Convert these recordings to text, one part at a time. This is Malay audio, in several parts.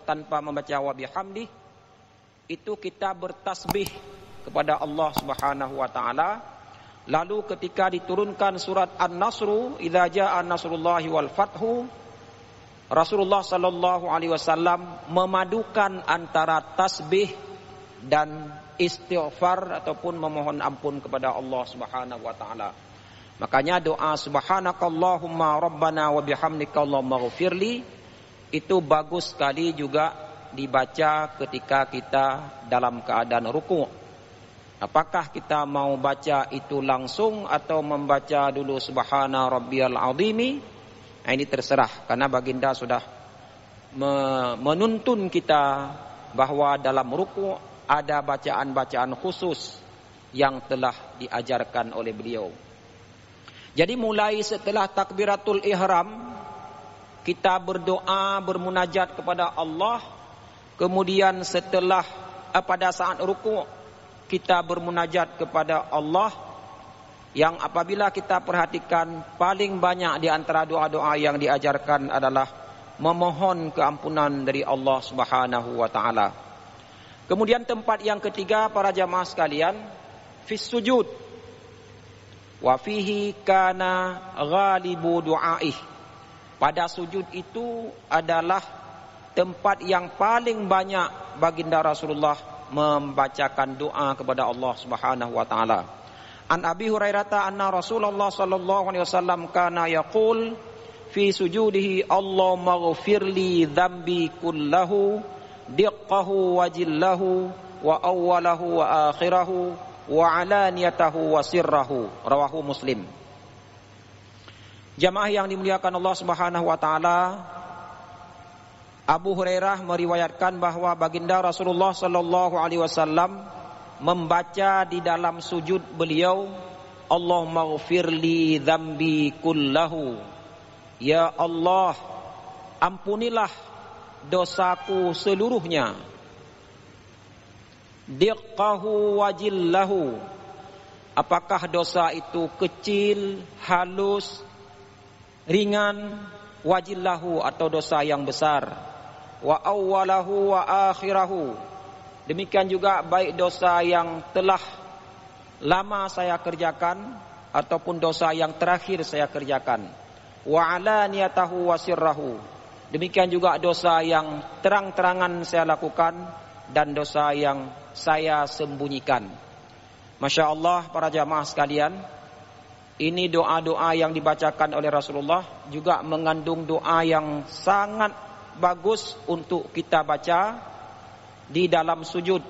tanpa membaca wa bihamdi itu kita bertasbih kepada Allah Subhanahu wa taala lalu ketika diturunkan surat an nasr idza jaa an-nasrullahi wal fathu Rasulullah sallallahu alaihi wasallam memadukan antara tasbih dan istighfar ataupun memohon ampun kepada Allah Subhanahu wa taala makanya doa subhanakallahumma rabbana wa bihamdika allahumma ghfirli itu bagus sekali juga dibaca ketika kita dalam keadaan rukuk. Apakah kita mau baca itu langsung atau membaca dulu subhana rabbiyal azimi? Ini terserah karena baginda sudah menuntun kita bahawa dalam rukuk ada bacaan-bacaan khusus yang telah diajarkan oleh beliau. Jadi mulai setelah takbiratul ihram kita berdoa bermunajat kepada Allah kemudian setelah eh, pada saat rukuk kita bermunajat kepada Allah yang apabila kita perhatikan paling banyak di antara doa-doa yang diajarkan adalah memohon keampunan dari Allah Subhanahu wa taala. Kemudian tempat yang ketiga para jamaah sekalian fi sujud wa fihi kana ghalibu du'aihi pada sujud itu adalah tempat yang paling banyak baginda Rasulullah membacakan doa kepada Allah Subhanahu wa taala. An Abi Hurairah Ta anna Rasulullah sallallahu alaihi wasallam kana yaqul fi sujudihi Allah maghfirli dhambi kullahu diqqahu wa jillahu wa awwalahu wa akhirahu wa alaniyatahu wa sirrahu rawahu muslim Jamaah yang dimuliakan Allah Subhanahu wa taala Abu Hurairah meriwayatkan bahawa baginda Rasulullah sallallahu alaihi wasallam membaca di dalam sujud beliau Allah Allahummaghfirli dzambi kullahu ya Allah ampunilah dosaku seluruhnya diqahu wajillahu apakah dosa itu kecil halus ringan wajillahu atau dosa yang besar wa awwalahu wa akhirahu demikian juga baik dosa yang telah lama saya kerjakan ataupun dosa yang terakhir saya kerjakan wa alaniyatahu wa sirrahu demikian juga dosa yang terang-terangan saya lakukan dan dosa yang saya sembunyikan masyaallah para jamaah sekalian ini doa-doa yang dibacakan oleh Rasulullah juga mengandung doa yang sangat bagus untuk kita baca di dalam sujud.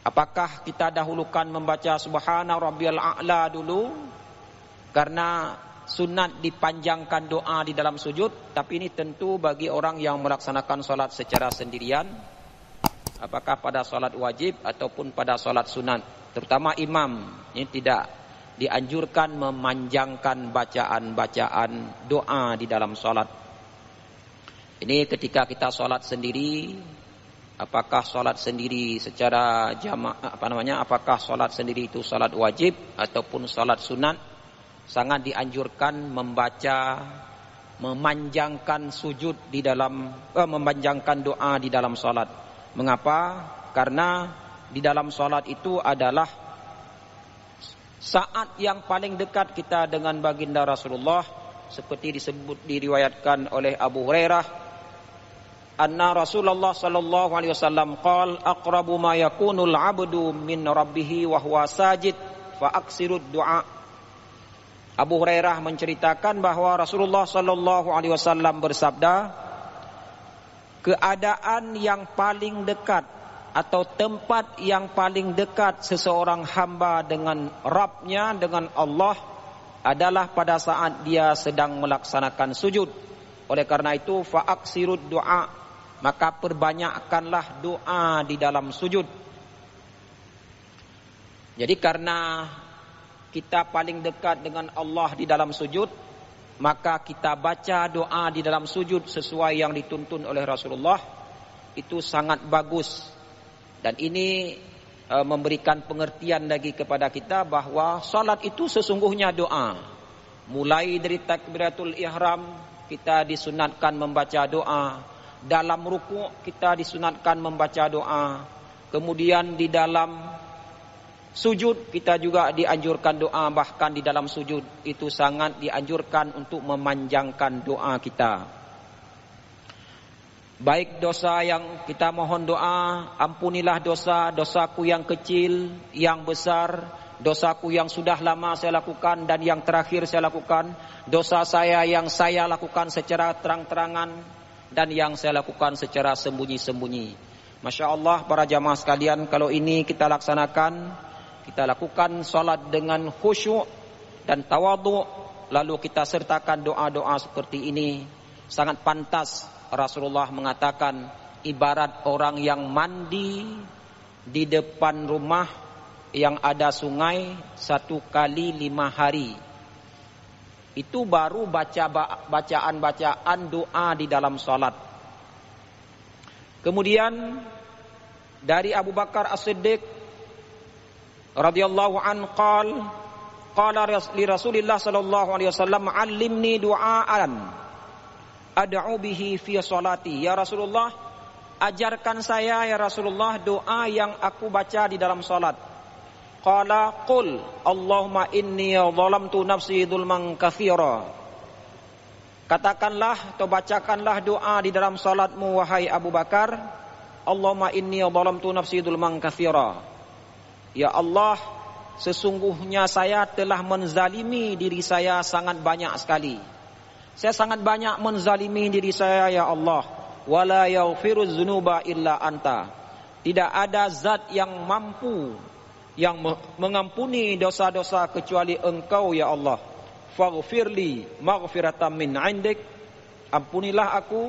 Apakah kita dahulukan membaca Subhana Rabbiyal A'la dulu? Karena sunat dipanjangkan doa di dalam sujud, tapi ini tentu bagi orang yang melaksanakan solat secara sendirian. Apakah pada solat wajib ataupun pada solat sunat, terutama imam ini tidak dianjurkan memanjangkan bacaan-bacaan doa di dalam sholat. Ini ketika kita sholat sendiri, apakah sholat sendiri secara jamaah apa namanya, apakah sholat sendiri itu sholat wajib ataupun sholat sunat, sangat dianjurkan membaca, memanjangkan sujud di dalam, eh, memanjangkan doa di dalam sholat. Mengapa? Karena di dalam sholat itu adalah saat yang paling dekat kita dengan baginda Rasulullah seperti disebut diriwayatkan oleh Abu Hurairah anna Rasulullah sallallahu alaihi wasallam qol aqrabu ma yakunul abdu min rabbih wa huwa sajid fa aksirud du'a Abu Hurairah menceritakan bahawa Rasulullah sallallahu alaihi wasallam bersabda keadaan yang paling dekat atau tempat yang paling dekat seseorang hamba dengan Rabbnya, dengan Allah adalah pada saat dia sedang melaksanakan sujud. Oleh karena itu, fa'aksirud doa, maka perbanyakkanlah doa di dalam sujud. Jadi karena kita paling dekat dengan Allah di dalam sujud, maka kita baca doa di dalam sujud sesuai yang dituntun oleh Rasulullah, itu sangat Bagus. Dan ini uh, memberikan pengertian lagi kepada kita bahawa salat itu sesungguhnya doa. Mulai dari takbiratul ihram, kita disunatkan membaca doa. Dalam rukuk, kita disunatkan membaca doa. Kemudian di dalam sujud, kita juga dianjurkan doa. Bahkan di dalam sujud, itu sangat dianjurkan untuk memanjangkan doa Kita. Baik dosa yang kita mohon doa, ampunilah dosa, dosaku yang kecil, yang besar, dosaku yang sudah lama saya lakukan dan yang terakhir saya lakukan, dosa saya yang saya lakukan secara terang-terangan dan yang saya lakukan secara sembunyi-sembunyi. Masya Allah para jamaah sekalian, kalau ini kita laksanakan, kita lakukan sholat dengan khusyuk dan tawadu, lalu kita sertakan doa-doa seperti ini, sangat pantas Rasulullah mengatakan ibarat orang yang mandi di depan rumah yang ada sungai satu kali lima hari. Itu baru baca bacaan-bacaan doa di dalam salat. Kemudian dari Abu Bakar As-Siddiq radhiyallahu an qal qala li Rasulillah sallallahu alaihi wasallam allimni du'aan ad'u bihi fi salati. Ya Rasulullah, ajarkan saya ya Rasulullah doa yang aku baca di dalam salat. Qala qul Allahumma inni zalamtu nafsi dzulman katsira. Katakanlah atau bacakanlah doa di dalam salatmu wahai Abu Bakar. Allahumma inni zalamtu nafsi dzulman katsira. Ya Allah, sesungguhnya saya telah menzalimi diri saya sangat banyak sekali. Saya sangat banyak menzalimi diri saya ya Allah. Wala yaghfiruz dzunuba illa anta. Tidak ada zat yang mampu yang mengampuni dosa-dosa kecuali Engkau ya Allah. Faghfirli maghfiratan min 'indik. Ampunilah aku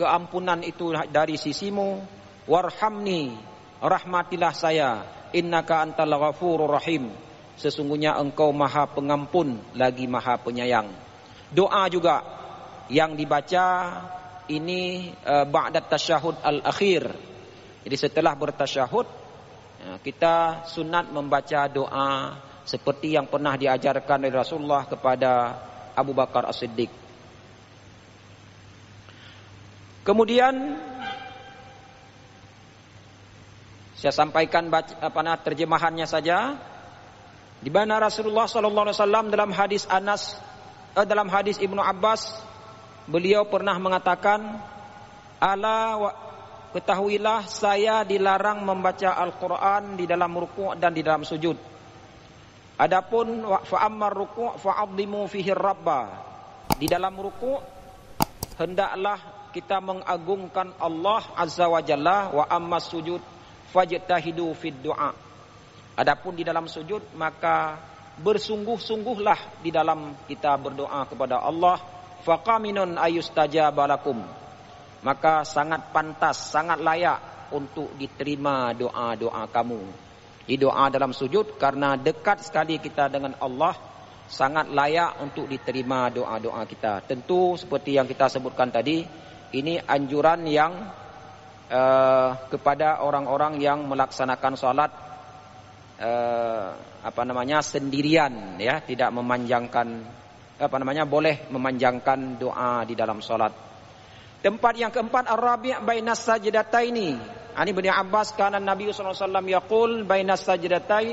keampunan itu dari sisimu. Warhamni rahmatilah saya innaka antal ghafurur rahim. Sesungguhnya Engkau Maha Pengampun lagi Maha Penyayang doa juga yang dibaca ini uh, eh, ba'dat tasyahud al-akhir jadi setelah bertasyahud eh, kita sunat membaca doa seperti yang pernah diajarkan oleh Rasulullah kepada Abu Bakar As-Siddiq kemudian saya sampaikan apa nah, terjemahannya saja di mana Rasulullah sallallahu alaihi wasallam dalam hadis Anas Eh, dalam hadis Ibnu Abbas beliau pernah mengatakan ala ketahuilah saya dilarang membaca Al-Qur'an di dalam rukuk dan di dalam sujud. Adapun fa ammar rukuk fa adzimu fihi rabba. Di dalam rukuk hendaklah kita mengagungkan Allah Azza wa Jalla wa amma sujud fajtahidu fid du'a. Adapun di dalam sujud maka bersungguh-sungguhlah di dalam kita berdoa kepada Allah faqaminun ayustajabalakum maka sangat pantas sangat layak untuk diterima doa-doa kamu di doa dalam sujud karena dekat sekali kita dengan Allah sangat layak untuk diterima doa-doa kita tentu seperti yang kita sebutkan tadi ini anjuran yang uh, kepada orang-orang yang melaksanakan salat eh, apa namanya sendirian ya tidak memanjangkan apa namanya boleh memanjangkan doa di dalam solat tempat yang keempat arabi' bainas sajdataini ani bin Abbas kana Nabi sallallahu alaihi wasallam yaqul bainas sajdatai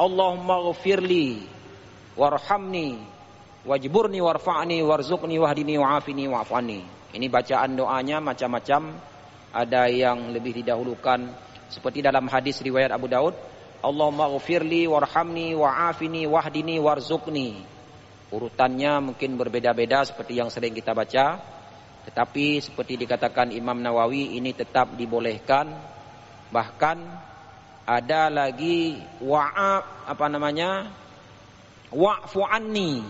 Allahumma ghfirli warhamni wajburni warfa'ni warzuqni wahdini wa'afini wa'afani ini bacaan doanya macam-macam ada yang lebih didahulukan seperti dalam hadis riwayat Abu Daud Allah ghafirli warhamni wa'afini wahdini warzukni. Urutannya mungkin berbeda-beda seperti yang sering kita baca. Tetapi seperti dikatakan Imam Nawawi ini tetap dibolehkan. Bahkan ada lagi wa'af apa namanya? Wa'fu anni.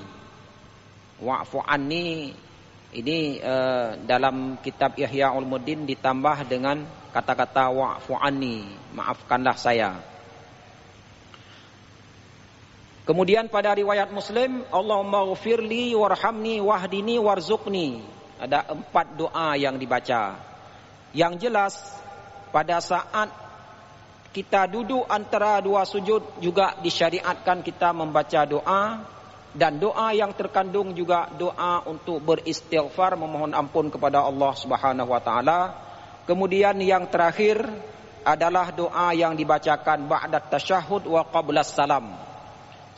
ini eh, dalam kitab Ihya Ulumuddin ditambah dengan kata-kata wa'fu maafkanlah saya. Kemudian pada riwayat Muslim, Allahumma ghafirli warhamni wahdini warzukni Ada empat doa yang dibaca. Yang jelas pada saat kita duduk antara dua sujud juga disyariatkan kita membaca doa dan doa yang terkandung juga doa untuk beristighfar memohon ampun kepada Allah Subhanahu wa taala. Kemudian yang terakhir adalah doa yang dibacakan ba'da tasyahud wa qabla salam.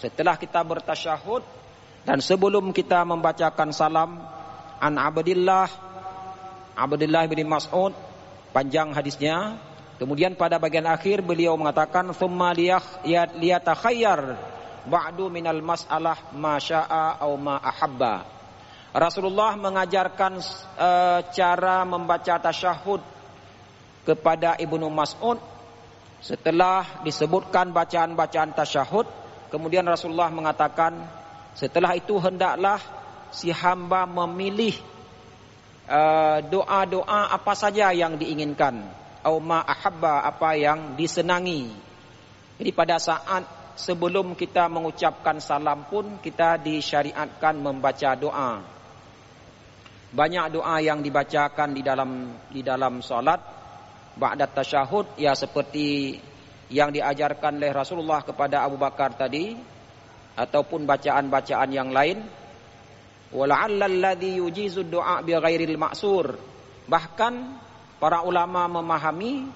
Setelah kita bertasyahud dan sebelum kita membacakan salam An Abdillah Abdillah bin Mas'ud panjang hadisnya. Kemudian pada bagian akhir beliau mengatakan summa liyah ya, liyatakhayyar ba'du minal mas'alah ma syaa'a au ma ahabba. Rasulullah mengajarkan e, cara membaca tasyahud kepada Ibnu Mas'ud setelah disebutkan bacaan-bacaan tasyahud Kemudian Rasulullah mengatakan Setelah itu hendaklah Si hamba memilih uh, Doa-doa uh, apa saja yang diinginkan Auma ahabba apa yang disenangi Jadi pada saat sebelum kita mengucapkan salam pun Kita disyariatkan membaca doa Banyak doa yang dibacakan di dalam di dalam solat Ba'dat tashahud Ya seperti yang diajarkan oleh Rasulullah kepada Abu Bakar tadi ataupun bacaan-bacaan yang lain wala'alladzi yujizu du'a bi ghairil ma'sur bahkan para ulama memahami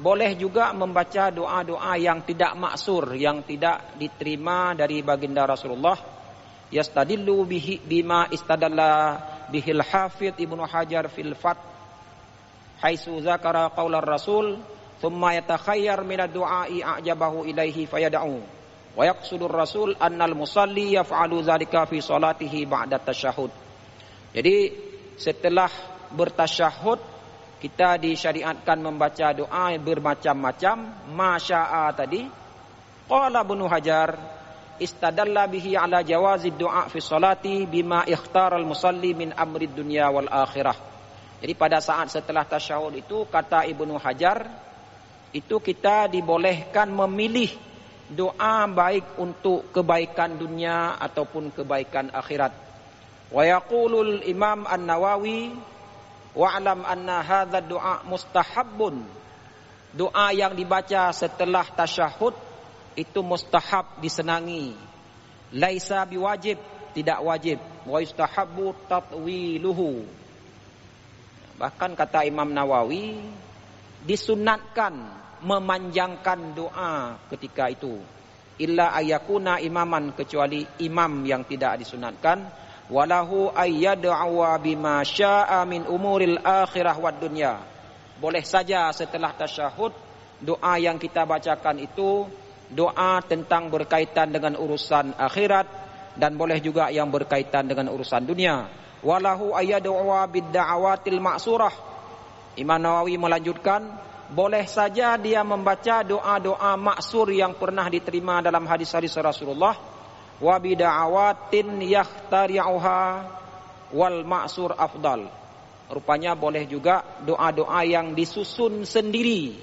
boleh juga membaca doa-doa yang tidak maksur yang tidak diterima dari baginda Rasulullah yastadillu bihi bima istadalla bihil hafid Ibnu Hajar fil Fath haitsu zakara qaular rasul ثم يتخير من الدعاء أعجبه fayadau. فيدعو ويقصد Rasul أن المصلي يفعل ذلك في صلاته بعد التشهد jadi setelah bertasyahud kita disyariatkan membaca doa bermacam-macam masya'a tadi qala bunu hajar istadalla bihi ala jawazid doa fi salati bima ikhtar al musalli min amri dunya wal akhirah jadi pada saat setelah tasyahud itu kata ibnu hajar itu kita dibolehkan memilih doa baik untuk kebaikan dunia ataupun kebaikan akhirat. Wa yaqulul Imam An-Nawawi wa alam anna hadha du'a mustahabbun. Doa yang dibaca setelah tasyahud itu mustahab disenangi. Laisa biwajib, tidak wajib. Wa yustahabbu tatwiluhu. Bahkan kata Imam Nawawi, disunatkan memanjangkan doa ketika itu illa ayakuna imaman kecuali imam yang tidak disunatkan walahu ayyad'a bima syaa'a min umuril akhirah wad dunya boleh saja setelah tasyahud doa yang kita bacakan itu doa tentang berkaitan dengan urusan akhirat dan boleh juga yang berkaitan dengan urusan dunia walahu ayyad'a bid da'awatil ma'surah Imam Nawawi melanjutkan boleh saja dia membaca doa-doa maksur yang pernah diterima dalam hadis-hadis Rasulullah wa bid'awatin yahtari'uha wal maksur afdal rupanya boleh juga doa-doa yang disusun sendiri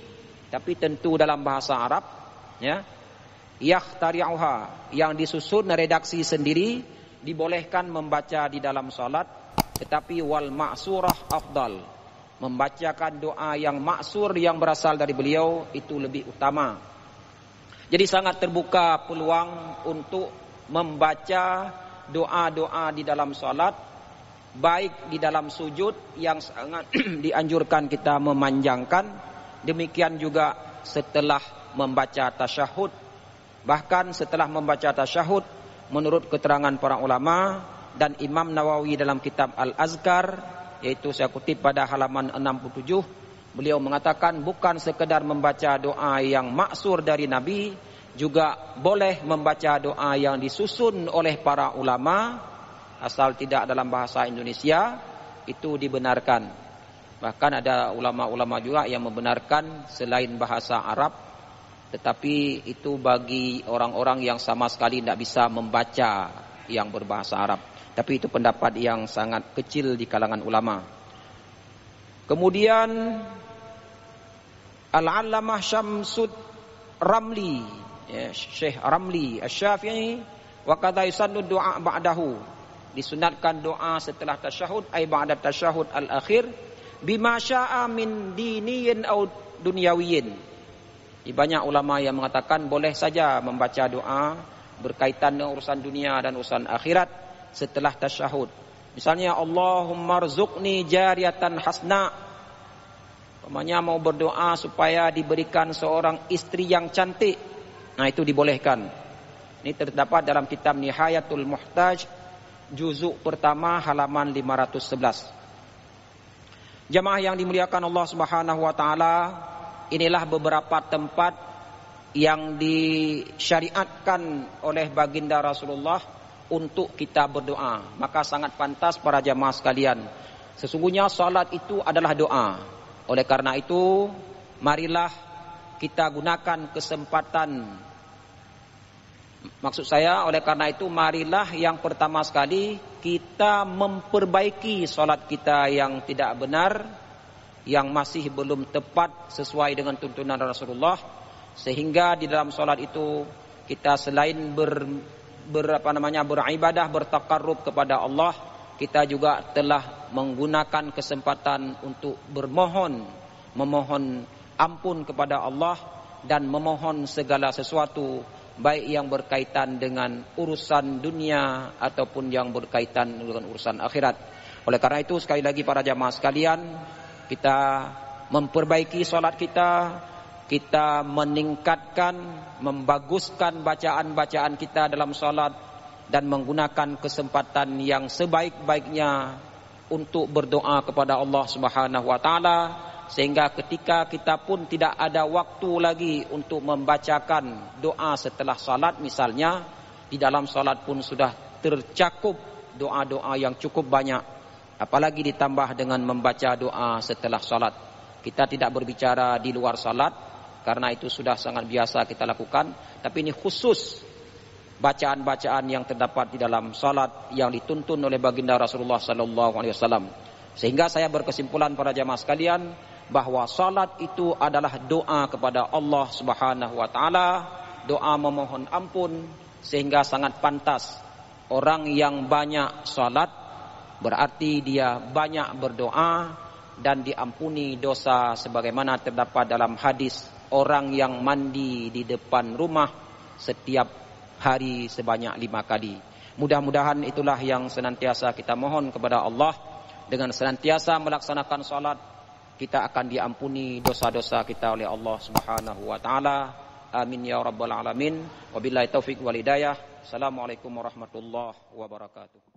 tapi tentu dalam bahasa Arab ya yahtari'uha yang disusun redaksi sendiri dibolehkan membaca di dalam solat, tetapi wal maksurah afdal membacakan doa yang maksur yang berasal dari beliau itu lebih utama. Jadi sangat terbuka peluang untuk membaca doa-doa di dalam solat baik di dalam sujud yang sangat dianjurkan kita memanjangkan demikian juga setelah membaca tasyahud bahkan setelah membaca tasyahud menurut keterangan para ulama dan Imam Nawawi dalam kitab Al-Azkar yaitu saya kutip pada halaman 67 beliau mengatakan bukan sekedar membaca doa yang maksur dari nabi juga boleh membaca doa yang disusun oleh para ulama asal tidak dalam bahasa Indonesia itu dibenarkan bahkan ada ulama-ulama juga yang membenarkan selain bahasa Arab tetapi itu bagi orang-orang yang sama sekali tidak bisa membaca yang berbahasa Arab tapi itu pendapat yang sangat kecil di kalangan ulama. Kemudian Al-Allamah Syamsud Ramli, ya, Syekh Ramli Asy-Syafi'i wa qada yusannu du'a ba'dahu. Disunatkan doa setelah tasyahud ai ba'da tasyahud al-akhir bima syaa'a min diniyin au dunyawiyin. Di banyak ulama yang mengatakan boleh saja membaca doa berkaitan dengan urusan dunia dan urusan akhirat setelah tasyahud. Misalnya Allahumma rzuqni jariatan hasna. Pemanya mau berdoa supaya diberikan seorang istri yang cantik. Nah itu dibolehkan. Ini terdapat dalam kitab Nihayatul Muhtaj juzuk pertama halaman 511. Jamaah yang dimuliakan Allah Subhanahu wa taala, inilah beberapa tempat yang disyariatkan oleh baginda Rasulullah untuk kita berdoa. Maka sangat pantas para jamaah sekalian. Sesungguhnya salat itu adalah doa. Oleh karena itu, marilah kita gunakan kesempatan. Maksud saya, oleh karena itu marilah yang pertama sekali kita memperbaiki salat kita yang tidak benar. Yang masih belum tepat sesuai dengan tuntunan Rasulullah. Sehingga di dalam salat itu kita selain ber, berapa namanya beribadah bertakarrub kepada Allah kita juga telah menggunakan kesempatan untuk bermohon memohon ampun kepada Allah dan memohon segala sesuatu baik yang berkaitan dengan urusan dunia ataupun yang berkaitan dengan urusan akhirat oleh karena itu sekali lagi para jamaah sekalian kita memperbaiki solat kita kita meningkatkan, membaguskan bacaan-bacaan kita dalam solat dan menggunakan kesempatan yang sebaik-baiknya untuk berdoa kepada Allah Subhanahu Wa Taala sehingga ketika kita pun tidak ada waktu lagi untuk membacakan doa setelah salat, misalnya di dalam salat pun sudah tercakup doa-doa yang cukup banyak apalagi ditambah dengan membaca doa setelah salat. kita tidak berbicara di luar salat. karena itu sudah sangat biasa kita lakukan, tapi ini khusus bacaan-bacaan yang terdapat di dalam salat yang dituntun oleh baginda Rasulullah sallallahu alaihi wasallam. Sehingga saya berkesimpulan para jamaah sekalian bahwa salat itu adalah doa kepada Allah Subhanahu wa taala, doa memohon ampun sehingga sangat pantas orang yang banyak salat berarti dia banyak berdoa dan diampuni dosa sebagaimana terdapat dalam hadis orang yang mandi di depan rumah setiap hari sebanyak lima kali. Mudah-mudahan itulah yang senantiasa kita mohon kepada Allah. Dengan senantiasa melaksanakan salat, kita akan diampuni dosa-dosa kita oleh Allah Subhanahu wa taala. Amin ya rabbal alamin. Wabillahi taufik wal hidayah. Assalamualaikum warahmatullahi wabarakatuh.